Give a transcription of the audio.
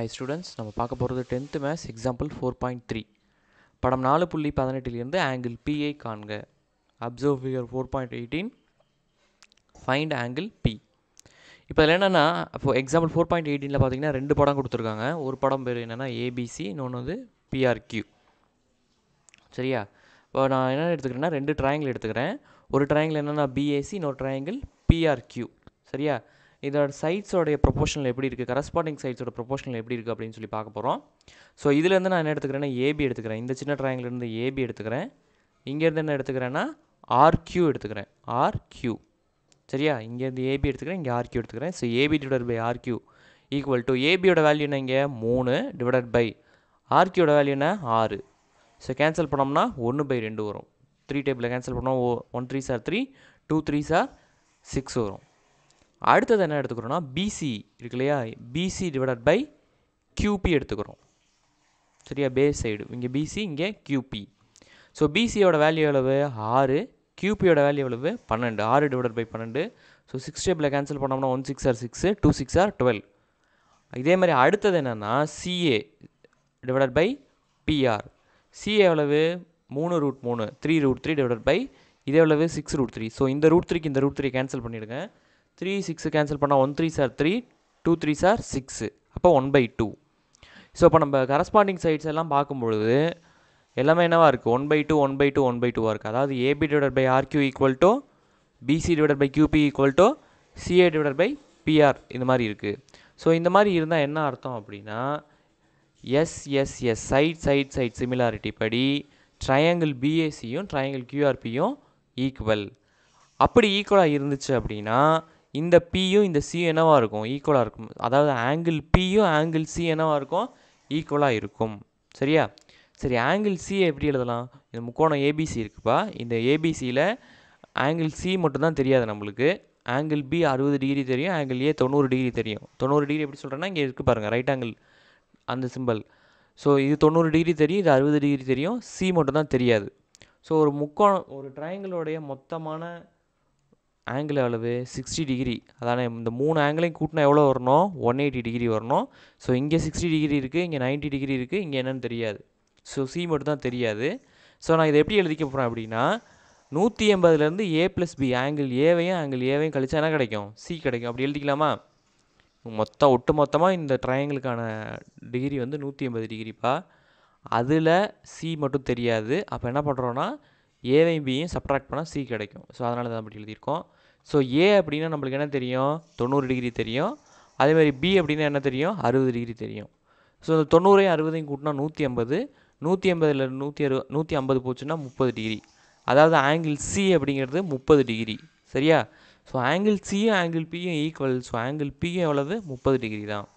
high students நம்ம பார்க்க போகிறது tenth maths example four point three படம் நாலு புள்ளி பதினெட்டிலிருந்து ஆங்கிள் பிஐ காண்க observe figure four point eighteen find angle P இப்போ அதில் என்னென்னா இப்போ எக்ஸாம்பிள் ஃபோர் பாயிண்ட் எயிட்டீனில் பார்த்தீங்கன்னா ரெண்டு படம் கொடுத்துருக்காங்க ஒரு படம் பேர் என்னென்னா ஏபிசி இன்னொன்று வந்து பிஆர்கியூ சரியா இப்போ நான் என்ன எடுத்துக்கிறேன்னா ரெண்டு ட்ரையாங்கிள் எடுத்துக்கிறேன் ஒரு ட்ரையாங்கிள் என்னென்னா பிஏசி இன்னொரு ட்ரையாங்கிள் பிஆர்கியூ சரியா இதோட சைட்ஸோடைய ப்ரொபோஷனல் எப்படி இருக்குது கரஸ்பாண்டிங் சைட்ஸோட ப்ரொபோஷனல் எப்படி இருக்குது அப்படின்னு சொல்லி பார்க்க போகிறோம் ஸோ இதுலேருந்து நான் என்ன எடுத்துக்கிறேன்னா ஏபி எடுத்துக்கிறேன் இந்த சின்ன ட்ராயிங்லேருந்து ஏபி எடுத்துக்கிறேன் இங்கேருந்து என்ன எடுத்துக்கிறேன்னா ஆர்கியூ எடுத்துக்கிறேன் ஆர்கியூ சரியா இங்கேருந்து ஏபி எடுத்துக்கிறேன் இங்கே ஆர்கியூ எடுத்துக்கிறேன் so AB divide by RQ equal to ஏபியோட வேல்யூ என்ன இங்கே மூணு டிவைட் பை ஆர்கியோட வேல்யூ என்ன ஆறு ஸோ கேன்சல் பண்ணோம்னா ஒன்று பை ரெண்டு வரும் த்ரீ டேபிளில் கேன்சல் பண்ணோம் one three sir three two three சார் சிக்ஸ் வரும் அடுத்தது என்ன எடுத்துக்கிறோன்னா பிசி இருக்கு இல்லையா பிசி டிவைடட் பை கியூபி எடுத்துக்கிறோம் சரியா பேஸ் சைடு இங்கே பிசி இங்கே கியூபி ஸோ பிசியோட வேல்யூ எவ்வளவு ஆறு கியூபியோட வேல்யூ எவ்வளவு பன்னெண்டு ஆறு டிவைடட் பை பன்னெண்டு ஸோ சிக்ஸ் டேபிளில் கேன்சல் பண்ணோம்னா one six are six two six are twelve இதே மாதிரி அடுத்தது என்னென்னா CA divided by PR CA எவ்வளவு மூணு ரூட் மூணு three root three divided by இதே எவ்வளவு சிக்ஸ் ரூட் த்ரீ ஸோ இந்த ரூட் த்ரீக்கு இந்த ரூட் த்ரீ கேன்சல் பண்ணிவிடுங்க த்ரீ சிக்ஸு கேன்சல் பண்ணால் one three sir three two three sir six அப்போ ஒன் பை டூ ஸோ இப்போ நம்ம கரஸ்பாண்டிங் சைட்ஸ் எல்லாம் பார்க்கும்பொழுது எல்லாமே என்னவாக இருக்குது one by two one by two one by two இருக்குது அதாவது AB divided by RQ equal to BC divided by QP equal to CA divided by PR இந்த மாதிரி இருக்குது ஸோ இந்த மாதிரி இருந்தால் என்ன அர்த்தம் அப்படின்னா S S S side side side similarity படி ட்ரையாங்கிள் பிஏசியும் ட்ரையாங்கிள் கியூஆர்பியும் ஈக்குவல் அப்படி ஈக்குவலாக இருந்துச்சு அப்படின்னா இந்த பியும் இந்த சியும் என்னவாக இருக்கும் ஈக்குவலாக இருக்கும் அதாவது ஆங்கிள் பியும் ஆங்கிள் சி என்னவாக இருக்கும் ஈக்குவலாக இருக்கும் சரியா சரி ஆங்கிள் சி எப்படி எழுதலாம் இந்த முக்கோணம் ஏபிசி இருக்குப்பா இந்த ஏபிசியில் ஆங்கிள் சி மட்டும்தான் தெரியாது நம்மளுக்கு ஆங்கிள் பி அறுபது டிகிரி தெரியும் ஆங்கிள் ஏ தொண்ணூறு டிகிரி தெரியும் தொண்ணூறு டிகிரி எப்படி சொல்கிறேன்னா இங்கே இருக்குது பாருங்கள் ரைட் ஆங்கிள் அந்த சிம்பிள் ஸோ இது தொண்ணூறு டிகிரி தெரியும் இது அறுபது டிகிரி தெரியும் சி மட்டும்தான் தெரியாது ஸோ ஒரு முக்கோணம் ஒரு ட்ரையாங்கிளோடைய மொத்தமான ஆங்கிள் அளவு சிக்ஸ்டி டிகிரி அதான இந்த மூணு ஆங்கிளையும் கூட்டினா எவ்வளோ வரணும் ஒன் எயிட்டி டிகிரி வரணும் ஸோ இங்கே சிக்ஸ்டி டிகிரி இருக்குது இங்கே நைன்ட்டி டிகிரி இருக்குது இங்கே என்னென்னு தெரியாது ஸோ சி மட்டும் தான் தெரியாது ஸோ நான் இதை எப்படி எழுதிக்க போகிறேன் அப்படின்னா நூற்றி எண்பதுலேருந்து ஏ ப்ளஸ் பி ஆங்கிள் ஏவையும் ஆங்கிள் ஏவையும் கழிச்சா என்ன கிடைக்கும் சி கிடைக்கும் அப்படி எழுதிக்கலாமா மொத்தம் ஒட்டு மொத்தமாக இந்த ட்ரையாங்கிளுக்கான டிகிரி வந்து நூற்றி எண்பது டிகிரிப்பா அதில் சி மட்டும் தெரியாது அப்போ என்ன பண்ணுறோன்னா ஏவையும் பியும் சப்ராக்ட் பண்ணால் சி கிடைக்கும் ஸோ அதனால் தான் அப்படி எழுதியிருக்கோம் ஸோ ஏ அப்படின்னா நம்மளுக்கு என்ன தெரியும் தொண்ணூறு டிகிரி தெரியும் அதேமாதிரி பி அப்படின்னா என்ன தெரியும் அறுபது டிகிரி தெரியும் ஸோ இந்த தொண்ணூறையும் அறுபதையும் கூட்டினா நூற்றி ஐம்பது நூற்றி ஐம்பதில் நூற்றி அறு நூற்றி ஐம்பது போச்சுன்னா முப்பது டிகிரி அதாவது ஆங்கிள் சி அப்படிங்கிறது முப்பது டிகிரி சரியா ஸோ ஆங்கிள் சியும் ஆங்கிள் பியும் ஈக்குவல் ஸோ ஆங்கிள் பியும் எவ்வளவு முப்பது டிகிரி தான்